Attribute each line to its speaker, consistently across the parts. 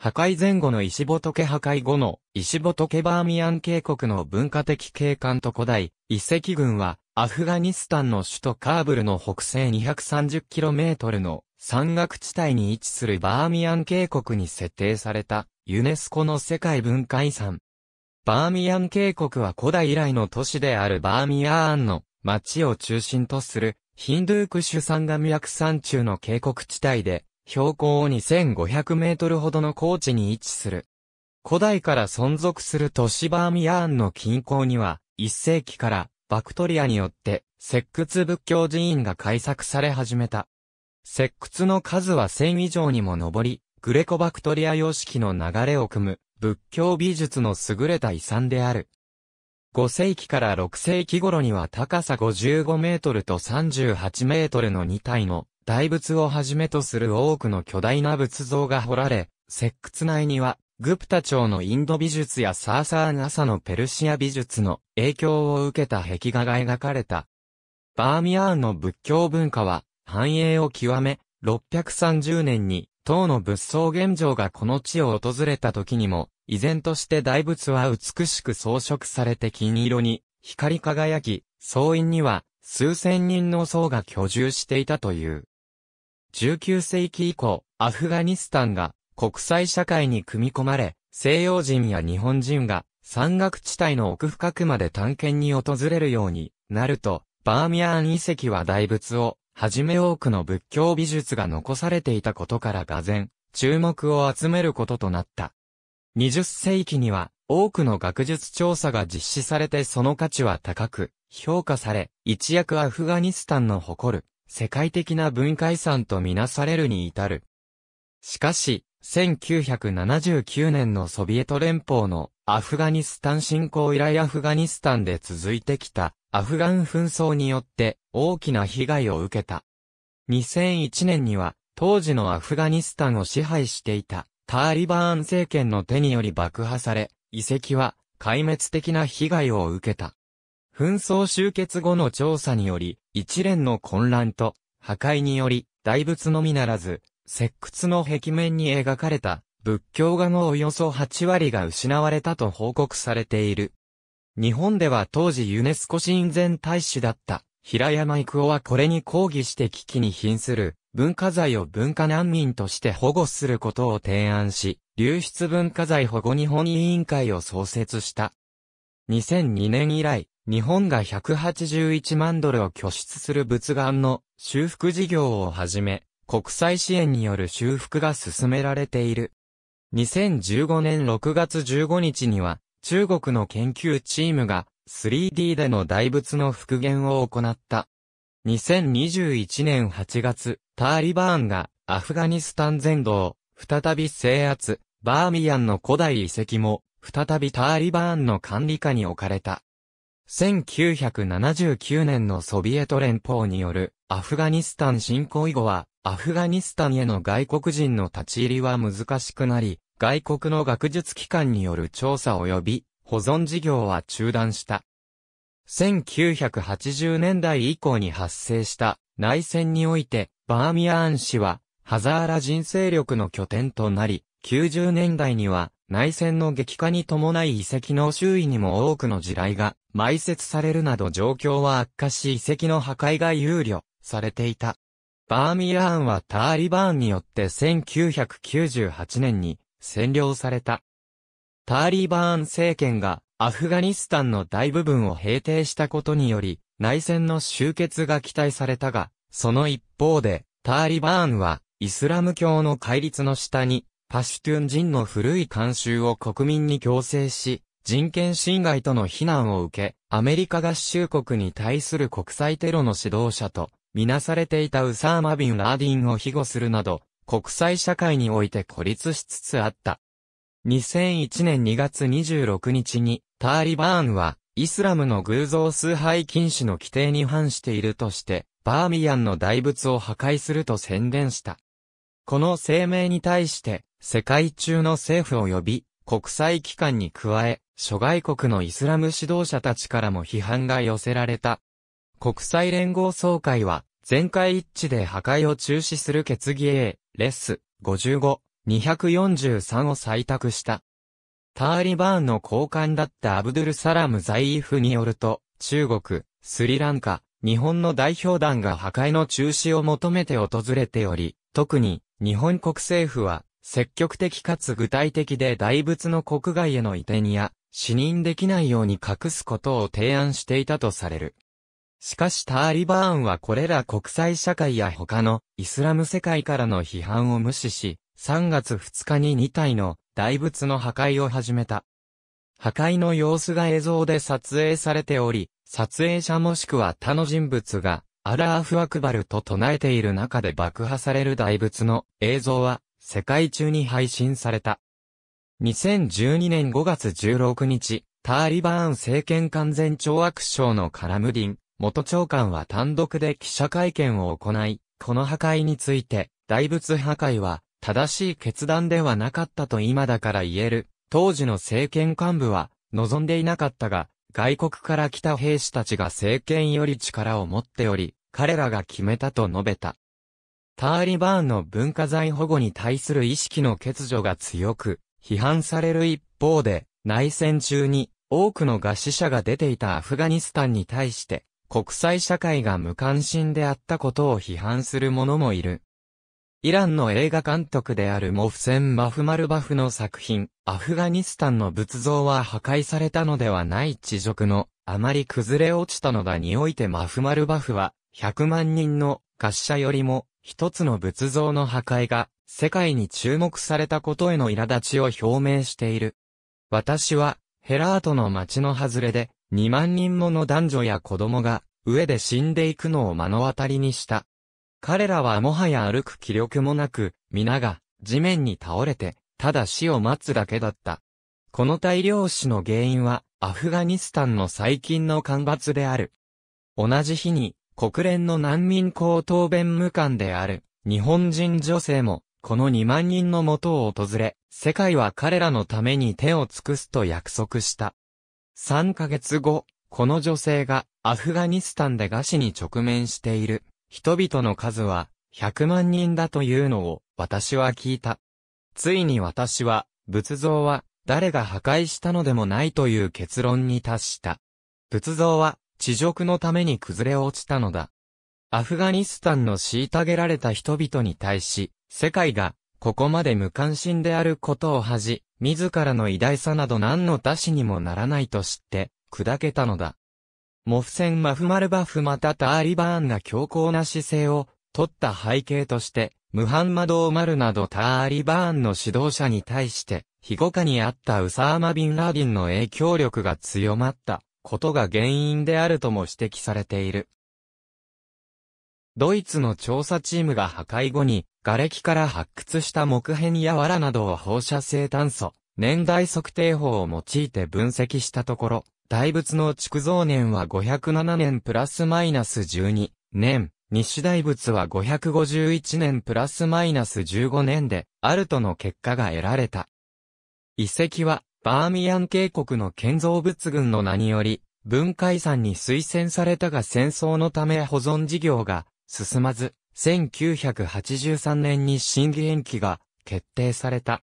Speaker 1: 破壊前後の石仏破壊後の石仏バーミヤン渓谷の文化的景観と古代遺跡群はアフガニスタンの首都カーブルの北西 230km の山岳地帯に位置するバーミヤン渓谷に設定されたユネスコの世界文化遺産。バーミヤン渓谷は古代以来の都市であるバーミヤーンの町を中心とするヒンドゥークシュ山が脈山中の渓谷地帯で標高2500メートルほどの高地に位置する。古代から存続する都市バーミヤーンの近郊には、1世紀からバクトリアによって、石窟仏教寺院が開作され始めた。石窟の数は1000以上にも上り、グレコバクトリア様式の流れを組む、仏教美術の優れた遺産である。5世紀から6世紀頃には高さ55メートルと38メートルの2体の大仏をはじめとする多くの巨大な仏像が彫られ、石窟内には、グプタ朝のインド美術やサーサーン朝のペルシア美術の影響を受けた壁画が描かれた。バーミヤーンの仏教文化は繁栄を極め、630年に、唐の仏像現奘がこの地を訪れた時にも、依然として大仏は美しく装飾されて金色に光り輝き、僧院には数千人の僧が居住していたという。19世紀以降、アフガニスタンが国際社会に組み込まれ、西洋人や日本人が山岳地帯の奥深くまで探検に訪れるようになると、バーミヤン遺跡は大仏を、はじめ多くの仏教美術が残されていたことからがぜ注目を集めることとなった。20世紀には、多くの学術調査が実施されてその価値は高く、評価され、一躍アフガニスタンの誇る世界的な文化遺産とみなされるに至る。しかし、1979年のソビエト連邦のアフガニスタン侵攻以来アフガニスタンで続いてきたアフガン紛争によって大きな被害を受けた。2001年には当時のアフガニスタンを支配していたターリバーン政権の手により爆破され、遺跡は壊滅的な被害を受けた。紛争終結後の調査により、一連の混乱と破壊により、大仏のみならず、石窟の壁面に描かれた仏教画のおよそ8割が失われたと報告されている。日本では当時ユネスコ親善大使だった平山郁夫はこれに抗議して危機に瀕する文化財を文化難民として保護することを提案し、流出文化財保護日本委員会を創設した。2002年以来、日本が181万ドルを拠出する仏眼の修復事業をはじめ、国際支援による修復が進められている。2015年6月15日には、中国の研究チームが 3D での大仏の復元を行った。2021年8月、ターリバーンがアフガニスタン全土を再び制圧、バーミヤンの古代遺跡も再びターリバーンの管理下に置かれた。1979年のソビエト連邦によるアフガニスタン侵攻以後は、アフガニスタンへの外国人の立ち入りは難しくなり、外国の学術機関による調査及び保存事業は中断した。1980年代以降に発生した内戦において、バーミヤーン市は、ハザーラ人勢力の拠点となり、90年代には、内戦の激化に伴い遺跡の周囲にも多くの地雷が埋設されるなど状況は悪化し遺跡の破壊が憂慮されていた。バーミヤーンはターリバーンによって1998年に占領された。ターリバーン政権がアフガニスタンの大部分を平定したことにより内戦の終結が期待されたが、その一方でターリバーンはイスラム教の戒律の下にパシュトゥン人の古い慣習を国民に強制し、人権侵害との非難を受け、アメリカ合衆国に対する国際テロの指導者と、みなされていたウサーマ・ビン・ラーディンを庇護するなど、国際社会において孤立しつつあった。2001年2月26日に、ターリバーンは、イスラムの偶像崇拝禁止の規定に反しているとして、バーミヤンの大仏を破壊すると宣言した。この声明に対して、世界中の政府及び国際機関に加え、諸外国のイスラム指導者たちからも批判が寄せられた。国際連合総会は、全会一致で破壊を中止する決議 A、レッス、55、243を採択した。ターリバーンの高官だったアブドゥル・サラム・ザイーフによると、中国、スリランカ、日本の代表団が破壊の中止を求めて訪れており、特に日本国政府は、積極的かつ具体的で大仏の国外への移転や、死認できないように隠すことを提案していたとされる。しかしターリバーンはこれら国際社会や他のイスラム世界からの批判を無視し、3月2日に2体の大仏の破壊を始めた。破壊の様子が映像で撮影されており、撮影者もしくは他の人物がアラーフアクバルと唱えている中で爆破される大仏の映像は世界中に配信された。2012年5月16日、ターリバーン政権完全懲悪省のカラムディン、元長官は単独で記者会見を行い、この破壊について、大仏破壊は正しい決断ではなかったと今だから言える。当時の政権幹部は望んでいなかったが、外国から来た兵士たちが政権より力を持っており、彼らが決めたと述べた。ターリバーンの文化財保護に対する意識の欠如が強く、批判される一方で、内戦中に多くの餓死者が出ていたアフガニスタンに対して、国際社会が無関心であったことを批判する者もいる。イランの映画監督であるモフセン・マフマルバフの作品、アフガニスタンの仏像は破壊されたのではない地獄の、あまり崩れ落ちたのだにおいてマフマルバフは、100万人の滑車よりも一つの仏像の破壊が世界に注目されたことへの苛立ちを表明している。私はヘラートの街の外れで2万人もの男女や子供が上で死んでいくのを目の当たりにした。彼らはもはや歩く気力もなく、皆が地面に倒れて、ただ死を待つだけだった。この大量死の原因は、アフガニスタンの最近の干ばつである。同じ日に、国連の難民高等弁務官である日本人女性もこの2万人のもとを訪れ、世界は彼らのために手を尽くすと約束した。3ヶ月後、この女性がアフガニスタンで餓死に直面している人々の数は100万人だというのを私は聞いた。ついに私は仏像は誰が破壊したのでもないという結論に達した。仏像は地辱のために崩れ落ちたのだ。アフガニスタンの虐げられた人々に対し、世界が、ここまで無関心であることを恥じ、自らの偉大さなど何の足しにもならないと知って、砕けたのだ。モフセン・マフマルバフまたターリバーンが強硬な姿勢を取った背景として、ムハンマド・オマルなどターリバーンの指導者に対して、非護下にあったウサーマ・ビン・ラディンの影響力が強まった。ことが原因であるとも指摘されている。ドイツの調査チームが破壊後に、瓦礫から発掘した木片や藁などを放射性炭素、年代測定法を用いて分析したところ、大仏の築造年は507年プラスマイナス12年、西大仏は551年プラスマイナス15年で、あるとの結果が得られた。遺跡は、バーミヤン渓谷の建造物群の名により、文化遺産に推薦されたが戦争のため保存事業が進まず、1983年に審議延期が決定された。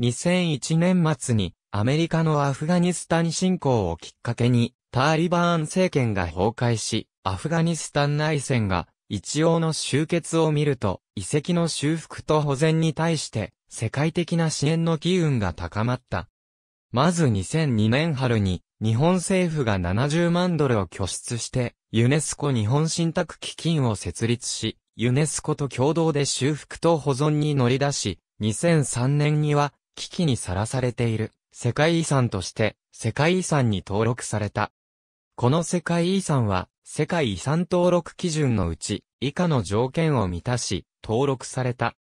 Speaker 1: 2001年末にアメリカのアフガニスタン侵攻をきっかけにタリバーン政権が崩壊し、アフガニスタン内戦が一応の終結を見ると遺跡の修復と保全に対して世界的な支援の機運が高まった。まず2002年春に、日本政府が70万ドルを拠出して、ユネスコ日本信託基金を設立し、ユネスコと共同で修復と保存に乗り出し、2003年には、危機にさらされている、世界遺産として、世界遺産に登録された。この世界遺産は、世界遺産登録基準のうち、以下の条件を満たし、登録された。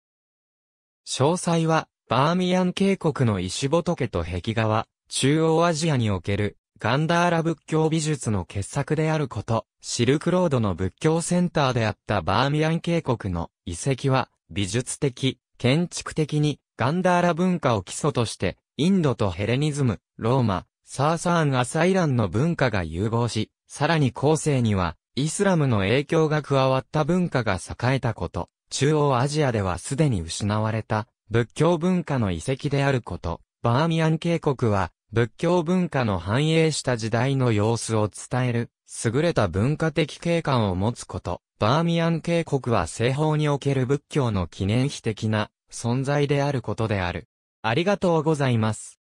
Speaker 1: 詳細は、バーミヤン渓谷の石仏と壁画は、中央アジアにおける、ガンダーラ仏教美術の傑作であること、シルクロードの仏教センターであったバーミヤン渓谷の遺跡は、美術的、建築的に、ガンダーラ文化を基礎として、インドとヘレニズム、ローマ、サーサーン・アサイランの文化が融合し、さらに後世には、イスラムの影響が加わった文化が栄えたこと、中央アジアではすでに失われた、仏教文化の遺跡であること、バーミヤン渓谷は、仏教文化の繁栄した時代の様子を伝える、優れた文化的景観を持つこと、バーミヤン渓谷は西方における仏教の記念碑的な存在であることである。ありがとうございます。